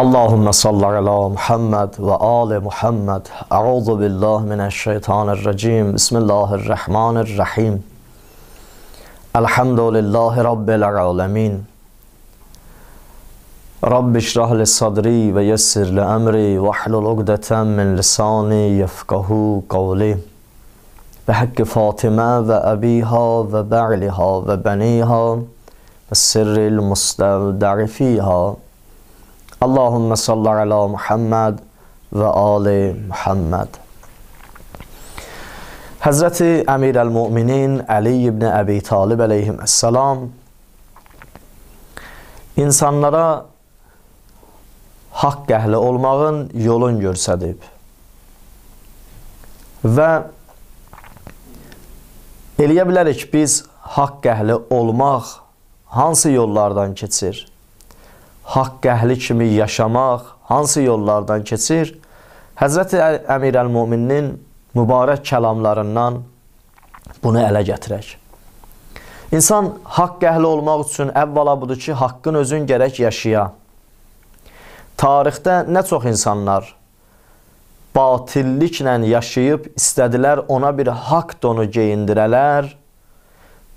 اللهم صل على محمد وآل محمد أعوذ بالله من الشيطان الرجيم بسم الله الرحمن الرحيم الحمد لله رب العالمين رب اشرح لي صدري ويسر لي امري واحلل عقدة من لساني يفقه قولي بحق فاطمة وأبيها وبعلها وبنيها والسر المستودع فيها Allahümme salli ala Muhammed və ali Muhammed. Həzrəti Əmir əl-Müminin Əli ibn Əbi Talib əleyhim əssalam insanlara haqq əhli olmağın yolun görsədib və Eləyə bilərik biz haqq əhli olmaq hansı yollardan keçir? haqq əhli kimi yaşamaq hansı yollardan keçir? Həzrəti Əmir əl-Müminin mübarək kəlamlarından bunu ələ gətirək. İnsan haqq əhli olmaq üçün əvvəla budur ki, haqqın özün gərək yaşaya. Tarixdə nə çox insanlar batilliklə yaşayıb istədilər ona bir haqq donu geyindirələr,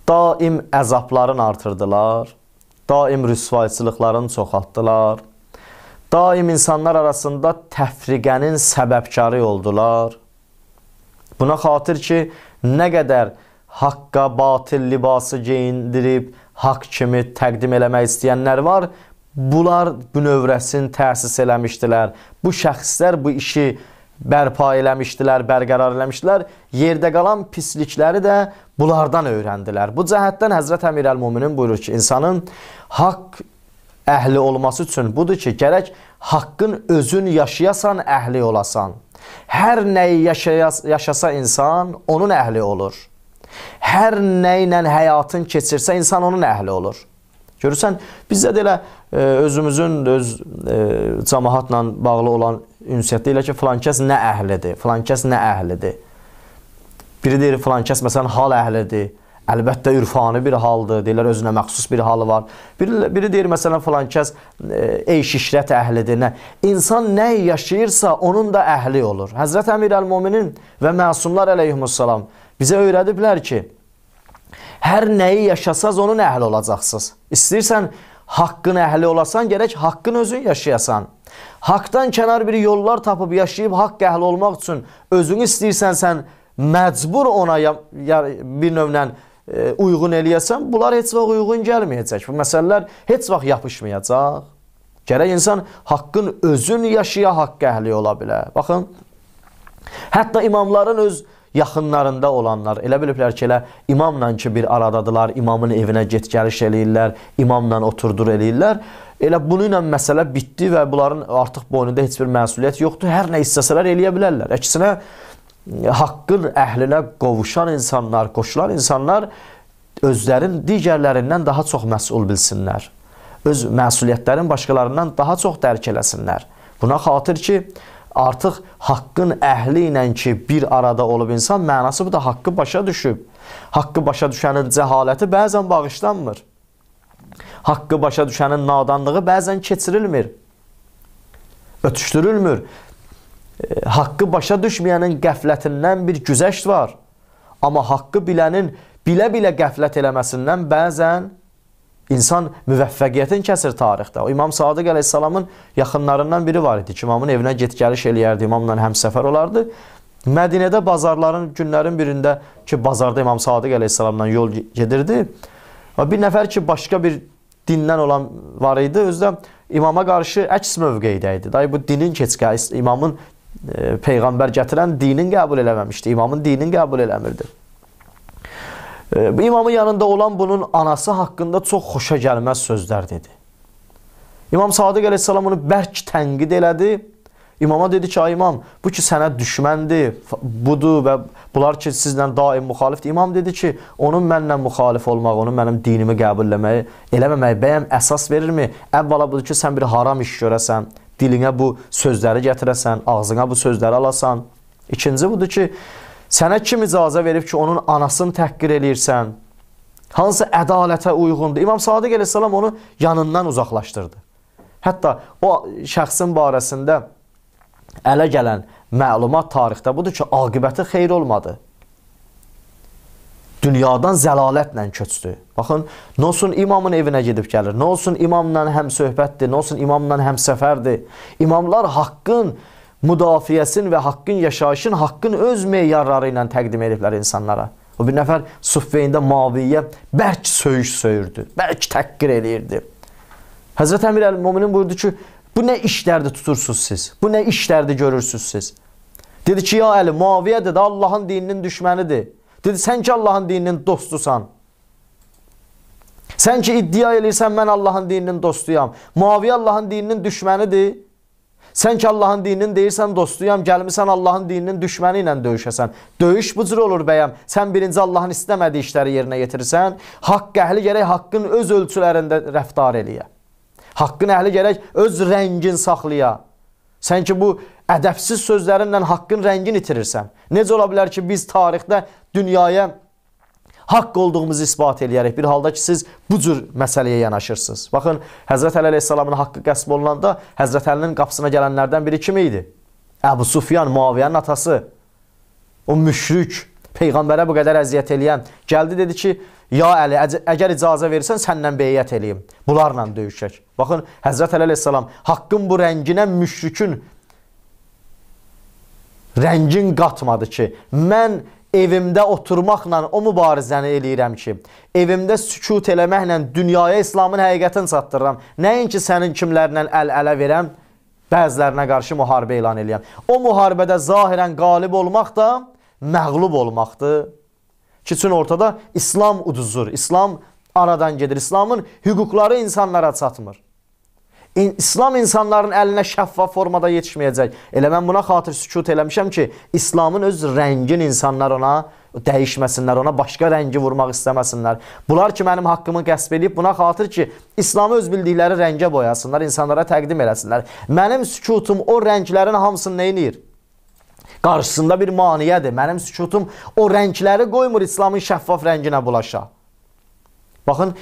daim əzabların artırdılar, daim rüsvayçılıqlarını çoxaltdılar. Daim insanlar arasında təfriqənin səbəbkarı oldular. Buna xatir ki, nə qədər haqqa batil libası geyindirib, haqq kimi təqdim eləmək istəyənlər var, bunlar bu növrəsini təsis eləmişdilər. Bu şəxslər bu işi təqdim bərpa eləmişdilər, bərqərar eləmişdilər. Yerdə qalan pislikləri də bunlardan öyrəndilər. Bu cəhətdən Həzrət Əmir Əl-Muminin buyurur ki, insanın haqq əhli olması üçün budur ki, gərək haqqın özün yaşayasan, əhli olasan. Hər nəyi yaşayas, yaşasa insan onun əhli olur. Hər nə ilə həyatın keçirsə insan onun əhli olur. Görürsən, bizdə də elə e, özümüzün öz e, cəmaatla bağlı olan ünsiyyətdə elə ki, filankəs nə əhlidir, filankəs nə əhlidir. Biri deyir, filankəs məsələn hal əhlidir, əlbəttə ürfani bir haldır, deyirlər özünə məxsus bir halı var. Biri, biri deyir, məsələn filankəs e, ey şişrət əhlidir, nə? İnsan nə yaşayırsa, onun da əhli olur. Həzrət Əmir Əl-Muminin və Məsumlar əleyhimussalam bizə öyrədiblər ki, hər nəyi yaşasaz, onun əhli olacaqsınız. İstəyirsən, Haqqın əhli olasan, gərək haqqın özün yaşayasan. Haqdan kənar bir yollar tapıb yaşayıb haqq əhli olmaq üçün özünü istəyirsən sən məcbur ona bir növlə e, uyğun eləyəsən, bunlar heç vaxt uyğun gəlməyəcək. Bu məsələlər heç vaxt yapışmayacaq. Gərək insan haqqın özün yaşaya haqq əhli ola bilər. Baxın, hətta imamların öz yaxınlarında olanlar elə biliblər ki, elə imamla ki bir aradadılar, imamın evinə get-gəliş eləyirlər, imamla oturdur eləyirlər. Elə bunu ilə məsələ bitdi və bunların artıq boynunda heç bir məsuliyyət yoxdur. Hər nə istəsələr eləyə bilərlər. Əksinə haqqın əhlinə qovuşan insanlar, qoşulan insanlar özlərin digərlərindən daha çox məsul bilsinlər. Öz məsuliyyətlərin başqalarından daha çox dərk eləsinlər. Buna xatir ki, artıq haqqın əhli ilə ki, bir arada olub insan, mənası bu da haqqı başa düşüb. Haqqı başa düşənin cəhaləti bəzən bağışlanmır. Haqqı başa düşənin nadanlığı bəzən keçirilmir, ötüşdürülmür. E, haqqı başa düşməyənin qəflətindən bir güzəşt var. Amma haqqı bilənin bilə-bilə qəflət eləməsindən bəzən İnsan müvəffəqiyyətin kəsir tarixdə. O İmam Sadıq əleyhissalamın yaxınlarından biri var idi ki, imamın evinə get-gəliş eləyərdi, imamla həmsəfər olardı. Mədinədə bazarların günlərin birində ki, bazarda İmam Sadıq əleyhissalamdan yol gedirdi. Bir nəfər ki, başqa bir dindən olan var idi, özü də imama qarşı əks mövqeydə idi. Dayı bu dinin keçkə, imamın e, peyğəmbər gətirən dinin qəbul eləməmişdi, imamın dinin qəbul eləmirdi. İmamın yanında olan bunun anası haqqında çox xoşa gəlməz sözlər dedi. İmam Sadiq əleyhissalam onu bərk tənqid elədi. İmama dedi ki, imam, bu ki sənə düşməndir, budur və bunlar ki, sizlə daim müxalifdir. İmam dedi ki, onun mənlə müxalif olmaq, onun mənim dinimi qəbulləməyi, eləməmək bəyəm əsas verirmi? Əvvəla budur ki, sən bir haram iş görəsən, dilinə bu sözləri gətirəsən, ağzına bu sözləri alasan. İkinci budur ki, Sənə kim icazə verib ki, onun anasını təhqir eləyirsən? Hansı ədalətə uyğundur? İmam Sadiq əleyhissalam onu yanından uzaqlaşdırdı. Hətta o şəxsin barəsində ələ gələn məlumat tarixdə budur ki, aqibəti xeyir olmadı. Dünyadan zəlalətlə köçdü. Baxın, nə olsun imamın evinə gedib gəlir, nə olsun imamla həm söhbətdir, nə olsun imamla həm səfərdir. İmamlar haqqın müdafiəsin və haqqın yaşayışın, haqqın öz meyarları ilə təqdim ediblər insanlara. O bir nəfər suffeyində maviyə bərk söyüş söyürdü, bərk təqqir eləyirdi. Həzrət Əmir Əl-Muminin buyurdu ki, bu nə işlərdi tutursunuz siz, bu nə işlərdi görürsünüz siz. Dedi ki, ya Əli, maviyə dedi, Allahın dininin düşmənidir. Dedi, sən ki Allahın dininin dostusan. Sən ki iddia eləyirsən, mən Allahın dininin dostuyam. Maviyə Allahın dininin düşmənidir. Sən ki Allahın dininin deyirsən dostuyam, gəlmisən Allahın dininin düşməni ilə döyüşəsən. Döyüş bu cür olur bəyəm. Sən birinci Allahın istəmədiyi işləri yerinə yetirirsən. Haqq əhli gərək haqqın öz ölçülərində rəftar eləyə. Haqqın əhli gərək öz rəngin saxlaya. Sən ki bu ədəbsiz sözlərinlə haqqın rəngini itirirsən. Necə ola bilər ki biz tarixdə dünyaya haqq olduğumuzu isbat eləyərək. Bir halda ki, siz bu cür məsələyə yanaşırsınız. Baxın, Həzrət Əli əleyhissalamın haqqı qəsb olunanda Həzrət Əlinin qapısına gələnlərdən biri kim idi? Əbu Sufyan, Muaviyanın atası. O müşrik, Peyğəmbərə bu qədər əziyyət eləyən gəldi dedi ki, ya Əli, əgər icazə verirsən, səndən beyyət eləyim. Bunlarla döyüşək. Baxın, Həzrət Əli əleyhissalam haqqın bu rənginə müşrikün rəngin qatmadı ki, mən evimdə oturmaqla o mübarizəni eləyirəm ki, evimdə sükut eləməklə dünyaya İslamın həqiqətini çatdırıram. Nəinki sənin kimlərlə əl-ələ verəm, bəzilərinə qarşı müharibə elan eləyəm. O müharibədə zahirən qalib olmaq da məğlub olmaqdır. Ki, üçün ortada İslam uduzur, İslam aradan gedir, İslamın hüquqları insanlara çatmır. İslam insanların əlinə şəffaf formada yetişməyəcək. Elə mən buna xatir sükut eləmişəm ki, İslamın öz rəngin insanlar ona dəyişməsinlər, ona başqa rəngi vurmaq istəməsinlər. Bunlar ki, mənim haqqımı qəsb edib, buna xatır ki, İslamı öz bildikləri rəngə boyasınlar, insanlara təqdim eləsinlər. Mənim sükutum o rənglərin hamısını neynir? Qarşısında bir maniyədir. Mənim sükutum o rəngləri qoymur İslamın şəffaf rənginə bulaşa. Baxın,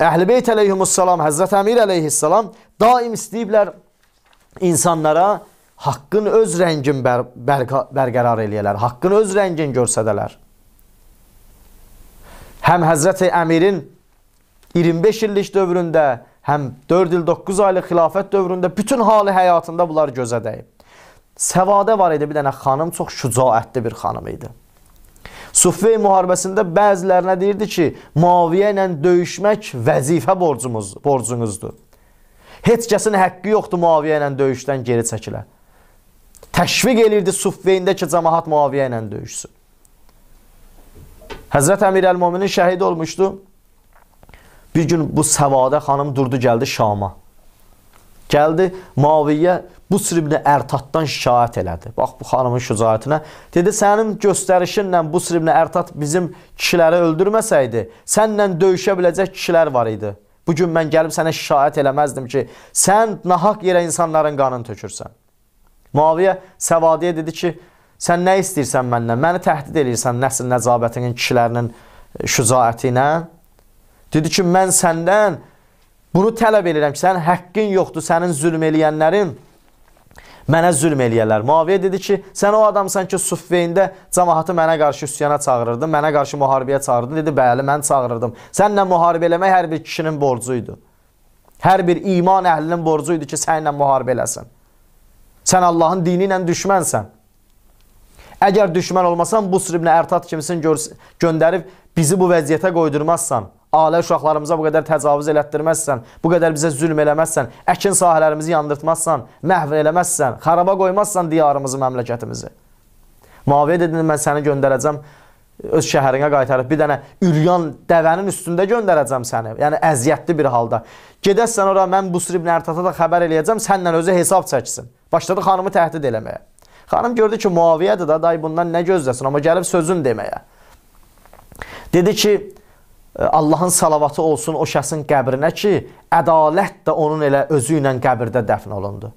Əhl-i beyt əleyhimussalam, Həzrət Əmir əleyhissalam daim istəyiblər insanlara haqqın öz rəngin bər bər bərqərar eləyələr, haqqın öz rəngin görsədələr. Həm Həzrət Əmirin 25 illik dövründə, həm 4 il 9 aylıq xilafət dövründə bütün halı həyatında bunlar gözə dəyib. Səvadə var idi bir dənə xanım, çox şücaətli bir xanım idi. Suffey müharibəsində bəzilərinə deyirdi ki, Muaviyə ilə döyüşmək vəzifə borcumuz, borcunuzdur. Heç kəsin həqqi yoxdur Muaviyə ilə döyüşdən geri çəkilə. Təşviq elirdi Suffeyində ki, cəmahat Muaviyə ilə döyüşsün. Həzrət Əmir Əl-Mominin şəhid olmuşdu. Bir gün bu Səvadə xanım durdu gəldi Şama. Gəldi Muaviyyə bu Sribni Ərtatdan şikayət elədi. Bax bu xanımın şücaətinə. Dedi sənin göstərişinlə bu Sribni Ərtat bizim kişiləri öldürməsəydi, sənlə döyüşə biləcək kişilər var idi. Bu gün mən gəlib sənə şikayət eləməzdim ki, sən nahaq yerə insanların qanını tökürsən. Muaviyyə Səvadiyə dedi ki, sən nə istəyirsən məndən? Məni təhdid eləyirsən nəsil nəcabətinin kişilərinin e, şücaəti ilə? Dedi ki, mən səndən Bunu tələb edirəm ki, sənin həqqin yoxdur, sənin zülm eləyənlərin mənə zülm eləyərlər. Muaviyə dedi ki, sən o adamsan ki, Suffeyndə cəmaatı mənə qarşı üsyana çağırırdın, mənə qarşı müharibəyə çağırırdın. Dedi, bəli, mən çağırırdım. Sənlə müharibə eləmək hər bir kişinin borcu idi. Hər bir iman əhlinin borcu idi ki, sənlə müharibə eləsin. Sən Allahın dini ilə düşmənsən. Əgər düşmən olmasan, bu sürübnə ərtat kimsin göndərib bizi bu vəziyyətə qoydurmazsan ailə uşaqlarımıza bu qədər təcavüz elətdirməzsən, bu qədər bizə zülm eləməzsən, əkin sahələrimizi yandırtmazsan, məhv eləməzsən, xaraba qoymazsan diyarımızı, məmləkətimizi. Maviyə dedin, mən səni göndərəcəm, öz şəhərinə qaytarıb bir dənə üryan dəvənin üstündə göndərəcəm səni. Yəni əziyyətli bir halda. Gedəsən ora mən Busr ibn Ərtata da xəbər eləyəcəm, səndən özü hesab çəksin. Başladı xanımı təhdid eləməyə. Xanım gördü ki, Muaviyədir da, day bundan nə gözləsin, amma gəlib sözün deməyə. Dedi ki, Allahın salavatı olsun o şəxsin qəbrinə ki, ədalət də onun elə özü ilə qəbirdə dəfn olundu.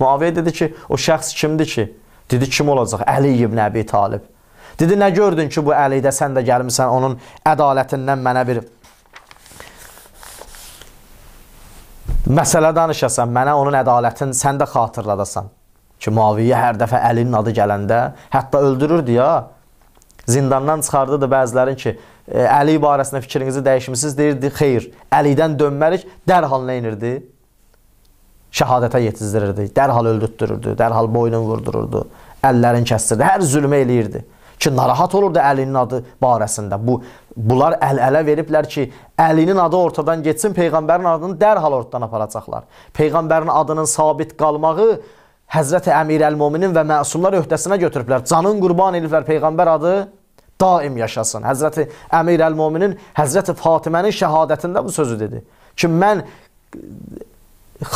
Muaviyə dedi ki, o şəxs kimdir ki? Dedi, kim olacaq? Əli ibn Əbi Talib. Dedi, nə gördün ki, bu Əlidə sən də gəlmirsən, onun ədalətindən mənə bir məsələ danışasan, mənə onun ədalətin sən də xatırladasan. Ki, Muaviyyə hər dəfə Əlinin adı gələndə hətta öldürürdü ya. Zindandan çıxardıdı bəzilərin ki, Əli ibarəsində fikrinizi dəyişmisiniz, deyirdi, xeyr, Əlidən dönməlik dərhal nə inirdi? Şəhadətə yetizdirirdi, dərhal öldürtdürürdü, dərhal boynun vurdururdu, əllərin kəsdirirdi, hər zülmə eləyirdi. Ki, narahat olurdu Əlinin adı barəsində. Bu, bunlar əl-ələ veriblər ki, Əlinin adı ortadan geçsin, Peyğəmbərin adını dərhal ortadan aparacaqlar. Peyğəmbərin adının sabit qalmağı Həzrəti Əmir Əl-Mominin və məsumlar öhdəsinə götürüblər. Canın qurban ediblər Peyğəmbər adı daim yaşasın. Həzrəti Əmir Əl-Muminin Həzrəti Fatimənin şəhadətində bu sözü dedi. Ki, mən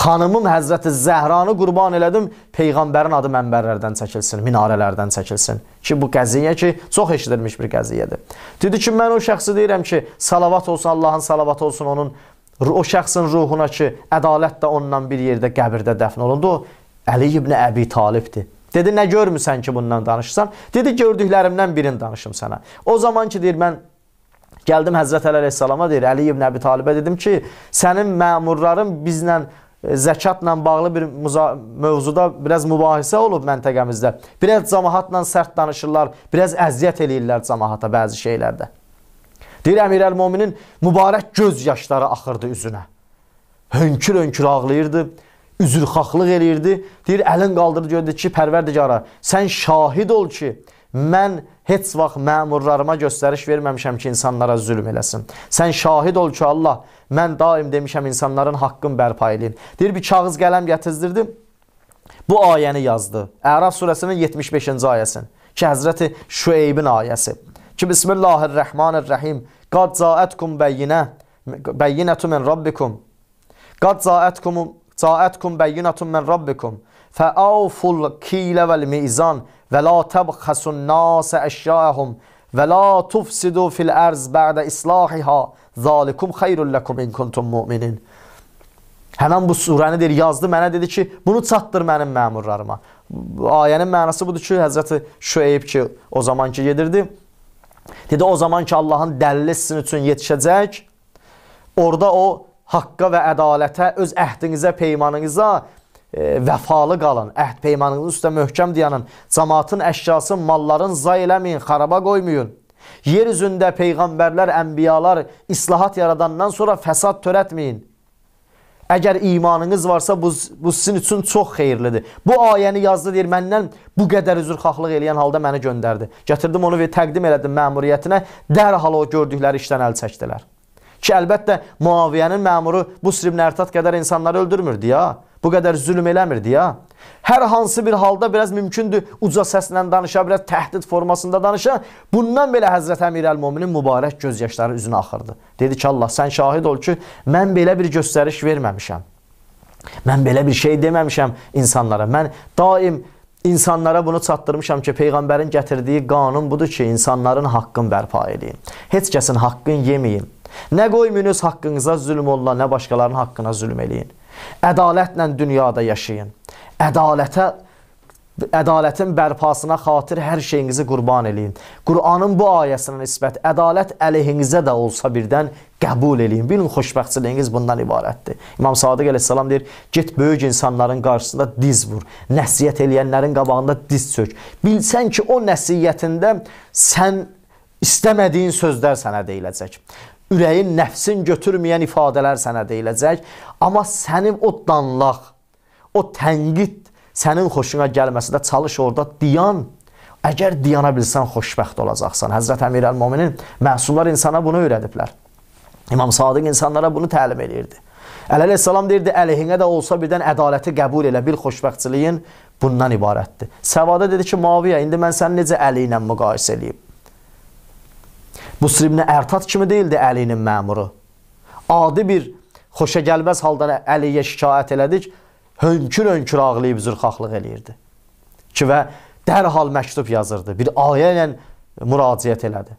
xanımım Həzrəti Zəhranı qurban elədim, Peyğəmbərin adı mənbərlərdən çəkilsin, minarələrdən çəkilsin. Ki, bu qəziyyə ki, çox eşidilmiş bir qəziyyədir. Dedi ki, mən o şəxsi deyirəm ki, salavat olsun, Allahın salavatı olsun onun, o şəxsin ruhuna ki, ədalət də onunla bir yerdə qəbirdə dəfn olundu. O, Əli ibn Əbi Talibdir. Dedi, nə görmüsən ki, bundan danışırsan? Dedi, gördüklərimdən birini danışım sənə. O zaman ki, deyir, mən gəldim Həzrət Əli Əleyhissalama, deyir, Əli ibn Əbi Talibə dedim ki, sənin məmurların bizlə e, zəkatla bağlı bir mövzuda biraz mübahisə olub məntəqəmizdə. Biraz cəmaatla sərt danışırlar, biraz əziyyət eləyirlər cəmaata bəzi şeylərdə. Deyir Əmir Əl-Mominin mübarək göz yaşları axırdı üzünə. Hönkür-hönkür ağlayırdı üzrxahlıq eləyirdi. Deyir, əlin qaldırdı, gördü ki, pərvərdigara, sən şahid ol ki, mən heç vaxt məmurlarıma göstəriş verməmişəm ki, insanlara zülm eləsin. Sən şahid ol ki, Allah, mən daim demişəm insanların haqqını bərpa eləyin. Deyir, bir kağız qələm gətirdirdim, bu ayəni yazdı. Əraf surəsinin 75-ci ayəsini ki, Həzrəti Şüeybin ayəsi ki, Bismillahirrahmanirrahim, qad zaətkum bəyyinə, bəyyinətü min rabbikum, qad zaətkumun Caətkum bəyyinatun mən rabbikum. Fəəvful kilə vəl mizan və la təbxəsun nasə əşyaəhum və la tufsidu fil ərz bə'də islahiha zalikum xeyrun ləkum in kuntum mu'minin. Həmən bu surəni deyir, yazdı mənə dedi ki, bunu çatdır mənim məmurlarıma. Ayənin mənası budur ki, Həzrəti Şüeyb ki, o zaman ki gedirdi. Dedi, o zaman ki Allahın dəlli sizin üçün yetişəcək. Orada o haqqa və ədalətə, öz əhdinizə, peymanınıza e, vəfalı qalın. Əhd peymanının üstə möhkəm dayanın. Cəmaatın əşyasını, malların zay eləməyin, xaraba qoymayın. Yer üzündə peyğəmbərlər, ənbiyalar islahat yaradandan sonra fəsad törətməyin. Əgər imanınız varsa bu, bu sizin üçün çox xeyirlidir. Bu ayəni yazdı deyir, məndən bu qədər üzrxahlıq eləyən halda məni göndərdi. Gətirdim onu və təqdim elədim məmuriyyətinə, dərhal o gördükləri işdən əl çəkdilər. Ki əlbəttə Muaviyənin məmuru Busr ibn Ərtat qədər insanları öldürmürdü ya. Bu qədər zülm eləmirdi ya. Hər hansı bir halda biraz mümkündür uca səslə danışa, biraz təhdid formasında danışa. Bundan belə Həzrət Əmir Əl-Mominin mübarək göz yaşları üzünə axırdı. Dedi ki, Allah sən şahid ol ki, mən belə bir göstəriş verməmişəm. Mən belə bir şey deməmişəm insanlara. Mən daim İnsanlara bunu çatdırmışam ki, Peyğəmbərin gətirdiyi qanun budur ki, insanların haqqını bərpa edin. Heç kəsin haqqını yeməyin. Nə qoymunuz haqqınıza zülm oluna, nə başqalarının haqqına zülm eləyin. Ədalətlə dünyada yaşayın. Ədalətə ədalətin bərpasına xatir hər şeyinizi qurban eləyin. Qur'anın bu ayəsinə nisbət ədalət əleyhinizə də olsa birdən qəbul eləyin. Bilin xoşbəxtçiliyiniz bundan ibarətdir. İmam Sadiq əleyhissalam deyir: "Get böyük insanların qarşısında diz vur. Nəsihət eləyənlərin qabağında diz çök. Bilsən ki, o nəsihətində sən istəmədiyin sözlər sənə deyiləcək ürəyin, nəfsin götürməyən ifadələr sənə deyiləcək. Amma sənin o danlaq, o tənqid sənin xoşuna gəlməsində çalış orada diyan. Əgər diyana bilsən, xoşbəxt olacaqsan. Həzrət Əmir Əl-Mominin məsullar insana bunu öyrədiblər. İmam Sadiq insanlara bunu təlim edirdi. Əleyhissalam deyirdi, əleyhinə də olsa birdən ədaləti qəbul elə, bil xoşbəxtçiliyin bundan ibarətdir. Səvada dedi ki, Maviyə, indi mən səni necə əli ilə müqayisə eləyim? Busr ibn Ərtat kimi deyildi Əlinin məmuru. Adi bir xoşa gəlməz halda Əliyə şikayət elədik, hönkür-hönkür ağlayıb zürxaxlıq eləyirdi. Ki və dərhal məktub yazırdı, bir ayə ilə müraciət elədi.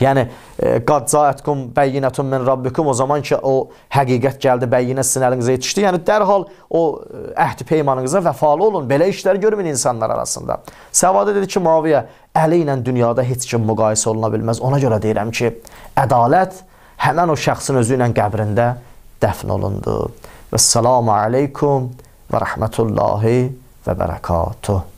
Yəni e, qad zaətkum bəyinətun min rabbikum o zaman ki o həqiqət gəldi, bəyinə sizin əlinizə yetişdi. Yəni dərhal o e, əhd peymanınıza vəfalı olun. Belə işlər görmün insanlar arasında. Səvadə dedi ki, Muaviyə Əli ilə dünyada heç kim müqayisə oluna bilməz. Ona görə deyirəm ki, ədalət həmin o şəxsin özü ilə qəbrində dəfn olundu. Vəssalamu aleykum və rəhmətullahi və bərəkatuh.